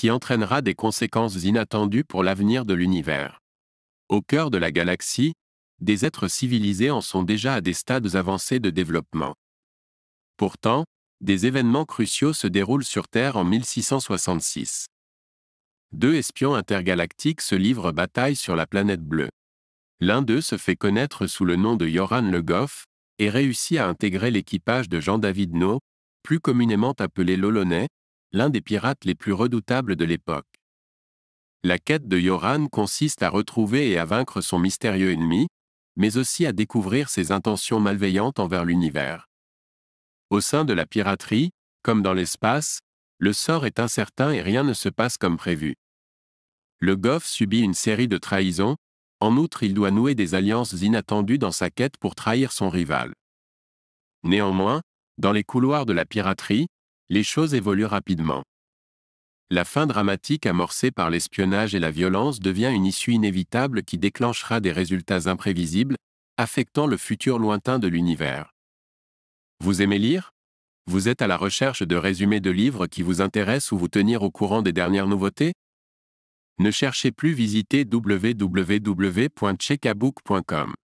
qui entraînera des conséquences inattendues pour l'avenir de l'univers. Au cœur de la galaxie, des êtres civilisés en sont déjà à des stades avancés de développement. Pourtant, des événements cruciaux se déroulent sur Terre en 1666. Deux espions intergalactiques se livrent bataille sur la planète bleue. L'un d'eux se fait connaître sous le nom de Joran Le Goff et réussit à intégrer l'équipage de Jean-David No, plus communément appelé Lolonais, l'un des pirates les plus redoutables de l'époque. La quête de Yoran consiste à retrouver et à vaincre son mystérieux ennemi, mais aussi à découvrir ses intentions malveillantes envers l'univers. Au sein de la piraterie, comme dans l'espace, le sort est incertain et rien ne se passe comme prévu. Le Goff subit une série de trahisons, en outre il doit nouer des alliances inattendues dans sa quête pour trahir son rival. Néanmoins, dans les couloirs de la piraterie, les choses évoluent rapidement. La fin dramatique amorcée par l'espionnage et la violence devient une issue inévitable qui déclenchera des résultats imprévisibles, affectant le futur lointain de l'univers. Vous aimez lire Vous êtes à la recherche de résumés de livres qui vous intéressent ou vous tenir au courant des dernières nouveautés Ne cherchez plus visiter www.checkabook.com.